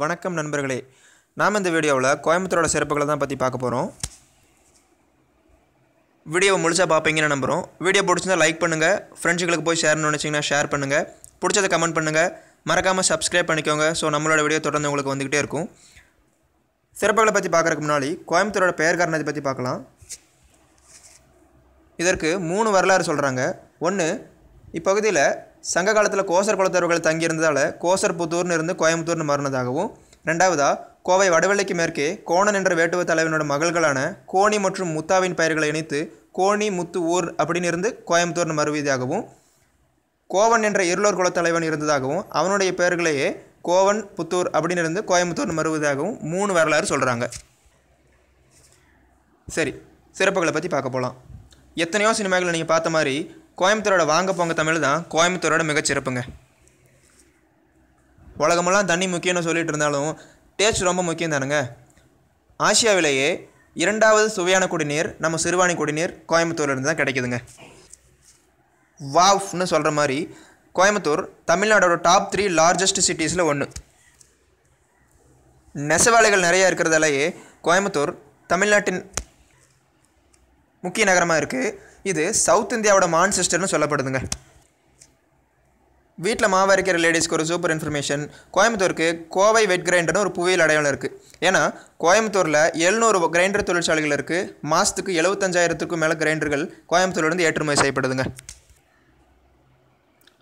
வணக்கம் நண்பர்களே நாம் இந்த வீடியோவில் கோயம்புத்தூரோட சிறப்புகளை தான் பற்றி பார்க்க போகிறோம் வீடியோவை முழுசாக பார்ப்பீங்கன்னு நம்புகிறோம் வீடியோ பிடிச்சிருந்தா லைக் பண்ணுங்கள் ஃப்ரெண்ட்ஸுங்களுக்கு போய் ஷேர்னு நினச்சிங்கன்னா ஷேர் பண்ணுங்கள் பிடிச்சதை கமெண்ட் பண்ணுங்கள் மறக்காமல் சப்ஸ்கிரைப் பண்ணிக்கோங்க ஸோ நம்மளோட வீடியோ தொடர்ந்து உங்களுக்கு வந்துக்கிட்டே இருக்கும் சிறப்புகளை பற்றி பார்க்குறக்கு முன்னாடி கோயம்புத்தூரோட பெயர் காரணத்தை பற்றி பார்க்கலாம் இதற்கு மூணு வரலாறு சொல்கிறாங்க ஒன்று இப்பகுதியில் சங்க காலத்தில் கோசர் குலத்தவர்கள் தங்கியிருந்ததால் கோசர் புத்தூர்னு இருந்து கோயம்புத்தூர்னு மாறினதாகவும் ரெண்டாவதாக கோவை வடவெள்ளிக்கு மேற்கே கோணன் என்ற வேட்டுவ தலைவனோட மகள்களான கோணி மற்றும் முத்தாவின் பெயர்களை இணைத்து கோணி முத்து ஊர் அப்படின்னு இருந்து கோயம்புத்தூர்னு மறுவியதாகவும் கோவன் என்ற இருளோர் குலத்தலைவன் இருந்ததாகவும் அவனுடைய பெயர்களையே கோவன் புத்தூர் அப்படின்னு இருந்து கோயம்புத்தூர்னு மறுவதாகவும் மூணு வரலாறு சொல்கிறாங்க சரி சிறப்புகளை பற்றி பார்க்க போகலாம் எத்தனையோ சினிமாக்களை நீங்கள் பார்த்த மாதிரி கோயம்புத்தூரோட வாங்க போங்க தமிழ் தான் கோயம்புத்தூரோட மிகச்சிறப்புங்க உலகமெல்லாம் தண்ணி முக்கியம்னு சொல்லிட்டு இருந்தாலும் டேஸ்ட் ரொம்ப முக்கியம் தானுங்க ஆசியாவிலேயே இரண்டாவது சுவையான குடிநீர் நம்ம சிறுவாணி குடிநீர் கோயம்புத்தூர்லேருந்து தான் கிடைக்குதுங்க வாவ்னு சொல்கிற மாதிரி கோயம்புத்தூர் தமிழ்நாடோட டாப் த்ரீ லார்ஜஸ்ட் சிட்டிஸில் ஒன்று நெசவாலைகள் நிறையா இருக்கிறதாலேயே கோயம்புத்தூர் தமிழ்நாட்டின் முக்கிய நகரமாக இருக்குது இது சவுத் இந்தியாவோட மான்செஸ்டர்னு சொல்லப்படுதுங்க வீட்டில் மாவரைக்கிற அரைக்கிற லேடிஸ்க்கு ஒரு சூப்பர் இன்ஃபர்மேஷன் கோயம்புத்தூருக்கு கோவை வெட் கிரைண்டர்னு ஒரு புவியியல் அடையாளம் இருக்குது ஏன்னா கோயம்புத்தூரில் எழுநூறு கிரைண்டர் தொழிற்சாலைகள் இருக்குது மாதத்துக்கு எழுபத்தஞ்சாயிரத்துக்கும் மேலே கிரைண்டர்கள் கோயம்புத்தூர்லேருந்து ஏற்றுமதி செய்யப்படுதுங்க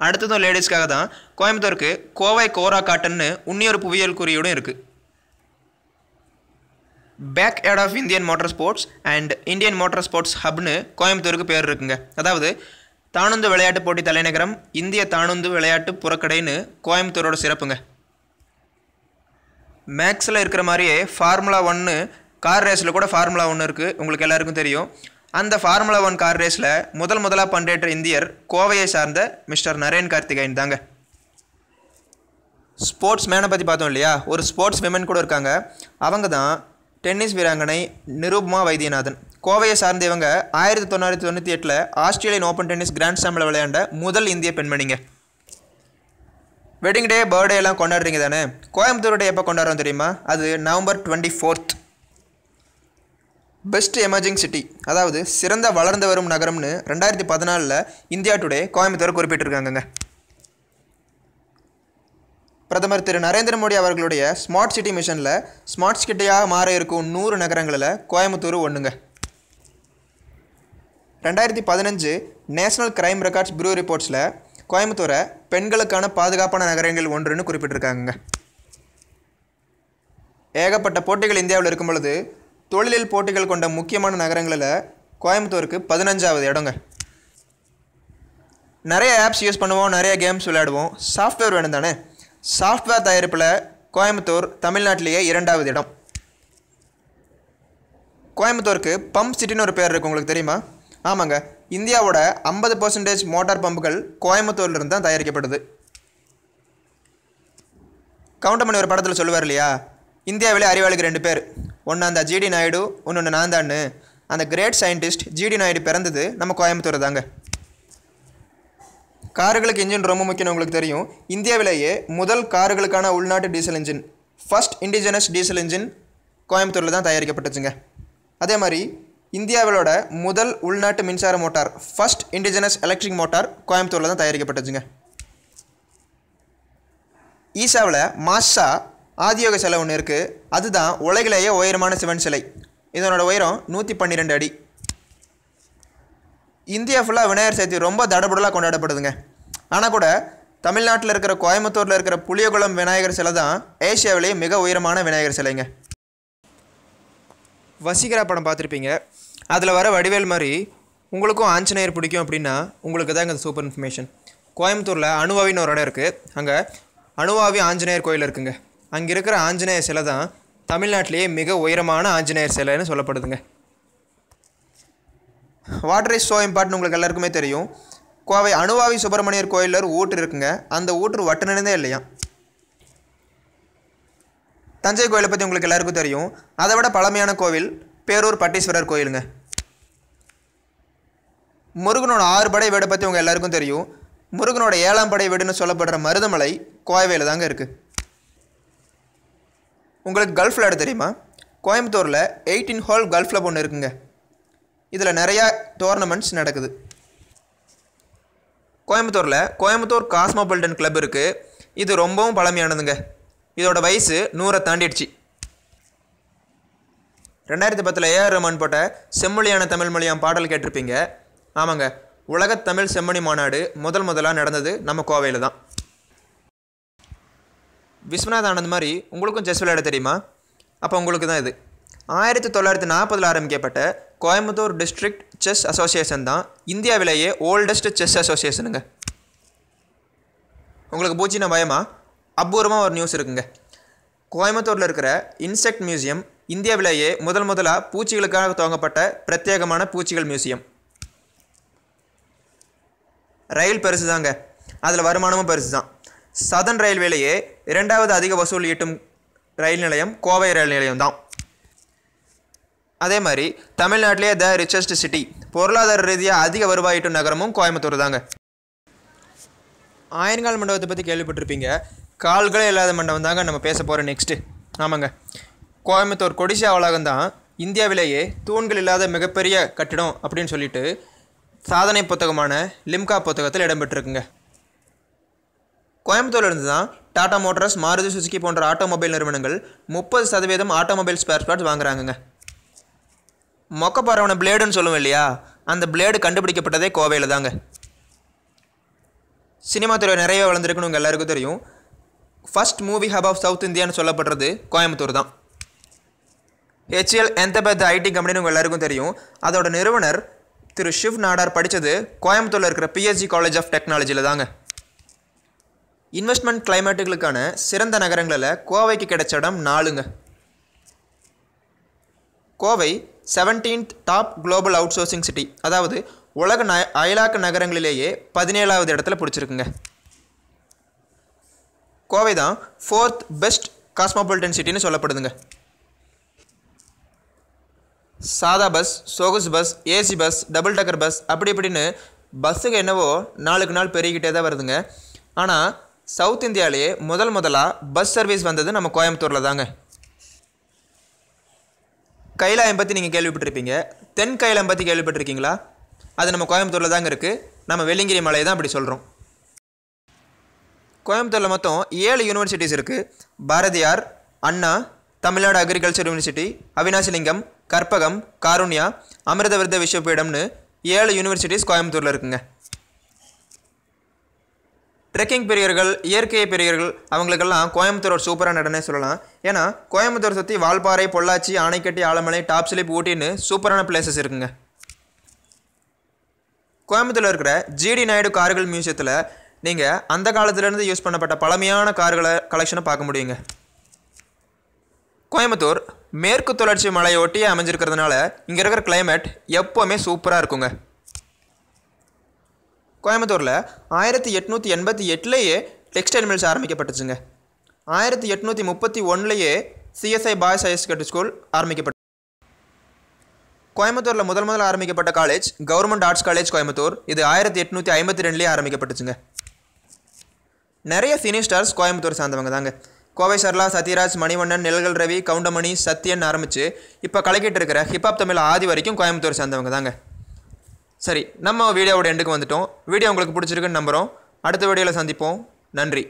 அடுத்ததும் லேடிஸ்க்காக தான் கோயம்புத்தூருக்கு கோவை கோரா காட்டன்னு இன்னியொரு புவியியல் குறியீடும் இருக்குது back head of Indian motor sports and Indian motor sports ஹப்னு கோயம்புத்தூருக்கு பேர் இருக்குங்க அதாவது தானுந்து விளையாட்டு போட்டி தலைநகரம் இந்திய தானுந்து விளையாட்டு புறக்கடைன்னு கோயம்புத்தூரோட சிறப்புங்க மேக்ஸில் இருக்கிற மாதிரியே ஃபார்முலா ஒன்று கார் ரேஸில் கூட ஃபார்முலா ஒன்று இருக்குது உங்களுக்கு எல்லாருக்கும் தெரியும் அந்த ஃபார்முலா ஒன் கார் ரேஸில் முதல் முதலாக பண்டேற்ற இந்தியர் கோவையை சார்ந்த மிஸ்டர் நரேன் கார்த்திகேயன் தாங்க ஸ்போர்ட்ஸ் மேனை பற்றி பார்த்தோம் இல்லையா ஒரு ஸ்போர்ட்ஸ் விமன் கூட இருக்காங்க அவங்க தான் டென்னிஸ் வீராங்கனை நிரூபமா வைத்தியநாதன் கோவையை சார்ந்த இவங்க ஆயிரத்தி தொள்ளாயிரத்தி தொண்ணூற்றி எட்டில் ஆஸ்திரேலியன் ஓப்பன் டென்னிஸ் கிராண்ட் ஸ்லாமில் விளையாண்ட முதல் இந்திய பெண்மணிங்க வெட்டிங் டே பர்த்டே எல்லாம் கொண்டாடுறீங்க தானே கோயம்புத்தூர் டே எப்போ கொண்டாடுறோம் தெரியுமா அது November twenty fourth best emerging city அதாவது சிறந்த வளர்ந்து வரும் நகரம்னு ரெண்டாயிரத்தி பதினாலில் இந்தியா டுடே கோயம்புத்தூர் குறிப்பிட்டிருக்காங்க பிரதமர் திரு நரேந்திர மோடி அவர்களுடைய ஸ்மார்ட் சிட்டி மிஷனில் ஸ்மார்ட் சிட்டியாக மாற இருக்கும் நூறு நகரங்களில் கோயம்புத்தூர் ஒன்றுங்க ரெண்டாயிரத்தி பதினஞ்சு நேஷனல் கிரைம் ரெக்கார்ட்ஸ் ப்ரூ ரிப்போர்ட்ஸில் கோயம்புத்தூரை பெண்களுக்கான பாதுகாப்பான நகரங்கள் ஒன்றுன்னு குறிப்பிட்டிருக்காங்க ஏகப்பட்ட போட்டிகள் இந்தியாவில் இருக்கும் பொழுது தொழிலில் போட்டிகள் கொண்ட முக்கியமான நகரங்களில் கோயம்புத்தூருக்கு பதினஞ்சாவது இடங்க நிறைய ஆப்ஸ் யூஸ் பண்ணுவோம் நிறைய கேம்ஸ் விளையாடுவோம் சாஃப்ட்வேர் வேணும் தானே சாஃப்ட்வேர் தயாரிப்பில் கோயம்புத்தூர் தமிழ்நாட்டிலேயே இரண்டாவது இடம் கோயம்புத்தூருக்கு பம்ப் சிட்டின்னு ஒரு பேர் இருக்குது உங்களுக்கு தெரியுமா ஆமாங்க இந்தியாவோட ஐம்பது பர்சன்டேஜ் மோட்டார் பம்புகள் கோயம்புத்தூர்லேருந்து தான் தயாரிக்கப்படுது கவுண்டமணி ஒரு படத்தில் சொல்லுவார் இல்லையா இந்தியாவிலே அறிவாளிக்கு ரெண்டு பேர் ஒன்று அந்த ஜிடி நாயுடு ஒன்று ஒன்று நான் அந்த கிரேட் சயின்டிஸ்ட் ஜிடி நாயுடு பிறந்தது நம்ம கோயம்புத்தூர் தாங்க கார்களுக்கு இன்ஜின் ரொம்ப முக்கியம் உங்களுக்கு தெரியும் இந்தியாவிலேயே முதல் கார்களுக்கான உள்நாட்டு diesel engine first indigenous diesel engine கோயம்புத்தூரில் தான் தயாரிக்கப்பட்டுச்சுங்க அதே மாதிரி இந்தியாவிலோட முதல் உள்நாட்டு மின்சார motor first indigenous electric motor கோயம்புத்தூரில் தான் தயாரிக்கப்பட்டுச்சுங்க ஈஷாவில் மாஷா ஆதியோக சிலை ஒன்று இருக்குது அதுதான் உலகிலேயே உயரமான சிவன் சிலை இதனோட உயரம் நூற்றி பன்னிரெண்டு அடி இந்தியா ஃபுல்லாக விநாயகர் சதுர்த்தி ரொம்ப தடபுடலாக கொண்டாடப்படுதுங்க ஆனால் கூட தமிழ்நாட்டில் இருக்கிற கோயம்புத்தூரில் இருக்கிற புளியகுளம் விநாயகர் சிலை தான் ஏஷியாவிலேயே மிக உயரமான விநாயகர் சிலைங்க வசிகரா படம் பார்த்துருப்பீங்க அதில் வர வடிவேல் மாதிரி உங்களுக்கும் ஆஞ்சநேயர் பிடிக்கும் அப்படின்னா உங்களுக்கு தான் இந்த சூப்பர் இன்ஃபர்மேஷன் கோயம்புத்தூரில் அணுவாவின்னு ஒரு இடம் இருக்குது அங்கே அணுவாவி ஆஞ்சநேயர் கோயில் இருக்குங்க அங்கே இருக்கிற ஆஞ்சநேயர் சிலை தான் தமிழ்நாட்டிலேயே மிக உயரமான ஆஞ்சநேயர் சிலைன்னு சொல்லப்படுதுங்க வாட்டர் இஸ் ஸோ இம்பார்ட்டன் உங்களுக்கு எல்லாருக்குமே தெரியும் கோவை அணுவாவி சுப்பிரமணியர் கோயிலில் ஒரு ஊற்று இருக்குங்க அந்த ஊற்று வட்ட நினைந்தே இல்லையா தஞ்சை கோயிலை பற்றி உங்களுக்கு எல்லாருக்கும் தெரியும் அதை விட பழமையான கோவில் பேரூர் பட்டீஸ்வரர் கோயிலுங்க முருகனோட ஆறு படை வீடை பற்றி உங்கள் எல்லாருக்கும் தெரியும் முருகனோட ஏழாம் படை வீடுன்னு சொல்லப்படுற மருதமலை கோவையில் தாங்க இருக்குது உங்களுக்கு கல்ஃபில் இடம் தெரியுமா கோயம்புத்தூரில் எயிட்டின் ஹோல் கல்ஃபில் பொண்ணு ஒன்று இருக்குங்க இதில் நிறையா டோர்னமெண்ட்ஸ் நடக்குது கோயம்புத்தூரில் கோயம்புத்தூர் காஸ்மோபாலிட்டன் கிளப் இருக்குது இது ரொம்பவும் பழமையானதுங்க இதோட வயசு நூறை தாண்டிடுச்சு ரெண்டாயிரத்தி பத்தில் ஏஆர் ரஹ்மான் போட்ட செம்மொழியான தமிழ் மொழியாம் பாடல் கேட்டிருப்பீங்க ஆமாங்க உலகத்தமிழ் செம்மொழி மாநாடு முதல் முதலாக நடந்தது நம்ம கோவையில் தான் விஸ்வநாத ஆனந்த் மாதிரி உங்களுக்கும் செஸ் விளையாட தெரியுமா அப்போ உங்களுக்கு தான் இது ஆயிரத்தி தொள்ளாயிரத்தி நாற்பதில் ஆரம்பிக்கப்பட்ட கோயம்புத்தூர் டிஸ்ட்ரிக்ட் செஸ் அசோசியேஷன் தான் இந்தியாவிலேயே ஓல்டஸ்ட் செஸ் அசோசியேஷனுங்க உங்களுக்கு போச்சுன்னா பயமா அபூர்வமாக ஒரு நியூஸ் இருக்குங்க கோயம்புத்தூரில் இருக்கிற இன்செக்ட் மியூசியம் இந்தியாவிலேயே முதல் முதலாக பூச்சிகளுக்காக துவங்கப்பட்ட பிரத்யேகமான பூச்சிகள் மியூசியம் ரயில் பெருசு தாங்க அதில் வருமானமும் பெருசு தான் சதன் ரயில்வேலேயே இரண்டாவது அதிக வசூல் ஈட்டும் ரயில் நிலையம் கோவை ரயில் நிலையம் தான் அதே மாதிரி தமிழ்நாட்டிலே த ரிச்சஸ்ட் சிட்டி பொருளாதார ரீதியாக அதிக வருவாயிட்டும் நகரமும் கோயம்புத்தூர் தாங்க ஆயிரங்கால் மண்டபத்தை பற்றி கேள்விப்பட்டிருப்பீங்க கால்களே இல்லாத மண்டபம் தாங்க நம்ம பேச போகிற நெக்ஸ்ட்டு ஆமாங்க கோயம்புத்தூர் கொடிசா வளாகம் தான் இந்தியாவிலேயே தூண்கள் இல்லாத மிகப்பெரிய கட்டிடம் அப்படின்னு சொல்லிட்டு சாதனை புத்தகமான லிம்கா புத்தகத்தில் இடம்பெற்றிருக்குங்க கோயம்புத்தூர்லேருந்து தான் டாடா மோட்டார்ஸ் மாருதி சுசுக்கி போன்ற ஆட்டோமொபைல் நிறுவனங்கள் முப்பது சதவீதம் ஆட்டோமொபைல் ஸ்பேர் பார்ட்ஸ் வாங்குறாங்கங்க மொக்க பறவனை பிளேடுன்னு சொல்லுவோம் இல்லையா அந்த பிளேடு கண்டுபிடிக்கப்பட்டதே கோவையில் தாங்க சினிமா துறை நிறைய வளர்ந்துருக்குன்னு உங்கள் எல்லாருக்கும் தெரியும் first movie hub of South இந்தியான்னு சொல்லப்படுறது கோயம்புத்தூர் தான் ஹெச்எல் எந்த பெத்த ஐடி கம்பெனின்னு உங்கள் எல்லாருக்கும் தெரியும் அதோட நிறுவனர் திரு ஷிவ் நாடார் படித்தது கோயம்புத்தூரில் இருக்கிற பிஎஸ்சி காலேஜ் ஆஃப் டெக்னாலஜியில் தாங்க இன்வெஸ்ட்மெண்ட் கிளைமேட்டுகளுக்கான சிறந்த நகரங்களில் கோவைக்கு கிடைச்ச இடம் நாலுங்க Kovai seventeenth top global outsourcing city அதாவது உலக ந அயலாக்க நகரங்களிலேயே பதினேழாவது இடத்துல பிடிச்சிருக்குங்க கோவை தான் ஃபோர்த் பெஸ்ட் காஸ்மோபாலிட்டன் சிட்டின்னு சொல்லப்படுதுங்க சாதா பஸ் சோகுஸ் bus AC bus double decker bus அப்படி இப்படின்னு பஸ்ஸுக்கு என்னவோ நாளுக்கு நாள் பெருகிட்டே தான் வருதுங்க ஆனால் சவுத் இந்தியாவிலேயே முதல் முதலாக பஸ் சர்வீஸ் வந்தது நம்ம கோயம்புத்தூரில் தாங்க கைலாயம் பற்றி நீங்கள் கேள்விப்பட்டிருப்பீங்க தென் கைலாயம் பற்றி கேள்விப்பட்டிருக்கீங்களா அது நம்ம கோயம்புத்தூரில் தாங்க இருக்குது நம்ம வெள்ளிங்கிரி மலையை தான் அப்படி சொல்கிறோம் கோயம்புத்தூரில் மொத்தம் ஏழு யூனிவர்சிட்டிஸ் இருக்குது பாரதியார் அண்ணா தமிழ்நாடு அக்ரிகல்ச்சர் யூனிவர்சிட்டி அவினாசிலிங்கம் கற்பகம் காருண்யா அமிர்த விருத விஸ்வபீடம்னு ஏழு யூனிவர்சிட்டிஸ் கோயம்புத்தூரில் இருக்குங்க ட்ரெக்கிங் பெரியர்கள் இயற்கை பெரியர்கள் அவங்களுக்கெல்லாம் கோயம்புத்தூர் ஒரு சூப்பரான நடனே சொல்லலாம் ஏன்னா கோயம்புத்தூர் சுற்றி வால்பாறை பொள்ளாச்சி ஆணைக்கட்டி ஆலமலை டாப் ஸ்லிப் ஊட்டின்னு சூப்பரான பிளேசஸ் இருக்குங்க கோயம்புத்தூரில் இருக்கிற ஜிடி நாயுடு கார்கள் மியூசியத்தில் நீங்கள் அந்த காலத்துலேருந்து யூஸ் பண்ணப்பட்ட பழமையான கார்களை கலெக்ஷனை பார்க்க முடியுங்க கோயம்புத்தூர் மேற்கு தொடர்ச்சி மலையை ஒட்டியே அமைஞ்சிருக்கிறதுனால இங்கே இருக்கிற கிளைமேட் எப்போவுமே சூப்பராக இருக்குங்க கோயம்புத்தூரில் ஆயிரத்தி எட்நூற்றி எண்பத்தி எட்டுலேயே டெக்ஸ்டைல் மில்ஸ் ஆரம்பிக்கப்பட்டுச்சுங்க ஆயிரத்தி எட்நூற்றி முப்பத்தி ஒன்றுலேயே CSI boys higher secondary school ஆரம்பிக்கப்பட்டு கோயம்புத்தூரில் முதல் முதல் ஆரம்பிக்கப்பட்ட college government arts college Coimbatore இது ஆயிரத்தி எட்நூற்றி ஐம்பத்தி ரெண்டுலேயே ஆரம்பிக்கப்பட்டுச்சுங்க நிறைய சினி ஸ்டார்ஸ் கோயம்புத்தூர் சார்ந்தவங்க தாங்க கோவை சர்லா சத்யராஜ் மணிவண்ணன் நெல்கல் ரவி கவுண்டமணி சத்யன் ஆரம்பித்து இப்போ கலக்கிட்டு இருக்கிற ஹிப்ஹாப் தமிழ் ஆதி வரைக்கும் கோயம்புத்தூர் சார்ந்தவங்க தாங்க சரி நம்ம வீடியோவோட எண்டுக்கு வந்துட்டோம் வீடியோ உங்களுக்கு பிடிச்சிருக்குன்னு நம்புகிறோம் அடுத்த வீடியோவில் சந்திப்போம் நன்றி